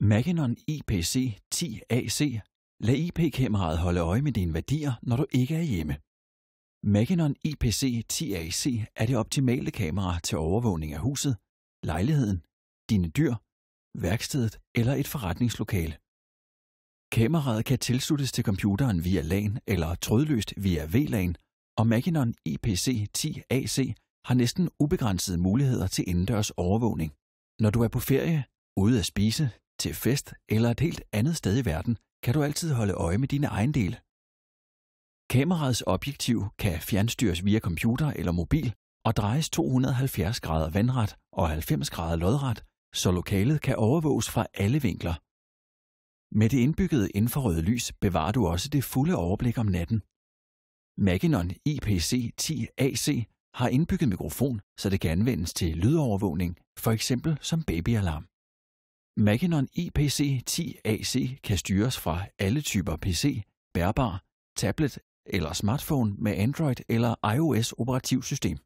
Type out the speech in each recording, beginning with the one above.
Mackinon IPC 10AC Lad IP-kameraet holde øje med dine værdier, når du ikke er hjemme. Mackinon IPC 10AC er det optimale kamera til overvågning af huset, lejligheden, dine dyr, værkstedet eller et forretningslokale. Kameraet kan tilsluttes til computeren via LAN eller trådløst via VLAN, og Mackinon IPC 10AC har næsten ubegrænsede muligheder til indendørs overvågning. Når du er på ferie, ude at spise, til fest eller et helt andet sted i verden, kan du altid holde øje med dine ejendele. Kameraets objektiv kan fjernstyres via computer eller mobil og drejes 270 grader vandret og 90 grader lodret, så lokalet kan overvåges fra alle vinkler. Med det indbyggede infrarøde lys bevarer du også det fulde overblik om natten. Makinon IPC-10AC har indbygget mikrofon, så det kan anvendes til lydovervågning, for eksempel som babyalarm. Makinon EPC 10AC kan styres fra alle typer PC, bærbar, tablet eller smartphone med Android eller iOS operativsystem.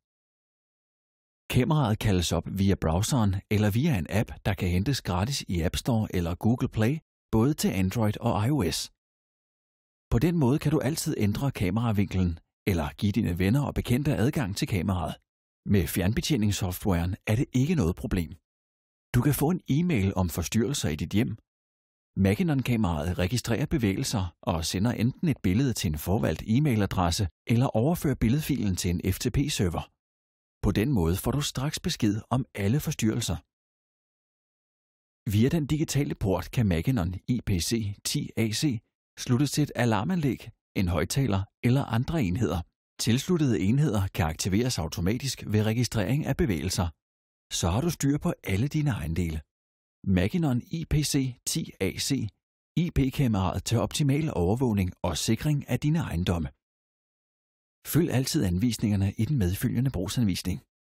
Kameraet kaldes op via browseren eller via en app, der kan hentes gratis i App Store eller Google Play, både til Android og iOS. På den måde kan du altid ændre kameravinklen eller give dine venner og bekendte adgang til kameraet. Med fjernbetjeningssoftwaren er det ikke noget problem. Du kan få en e-mail om forstyrrelser i dit hjem. Mackinon-kameraet registrerer bevægelser og sender enten et billede til en forvalgt e-mailadresse eller overfører billedfilen til en FTP-server. På den måde får du straks besked om alle forstyrrelser. Via den digitale port kan Mackinon IPC-10AC sluttes til et alarmanlæg, en højtaler eller andre enheder. Tilsluttede enheder kan aktiveres automatisk ved registrering af bevægelser så har du styr på alle dine ejendele. Maginon IPC 10AC IP-kameraet til optimal overvågning og sikring af dine ejendomme. Følg altid anvisningerne i den medfølgende brugsanvisning.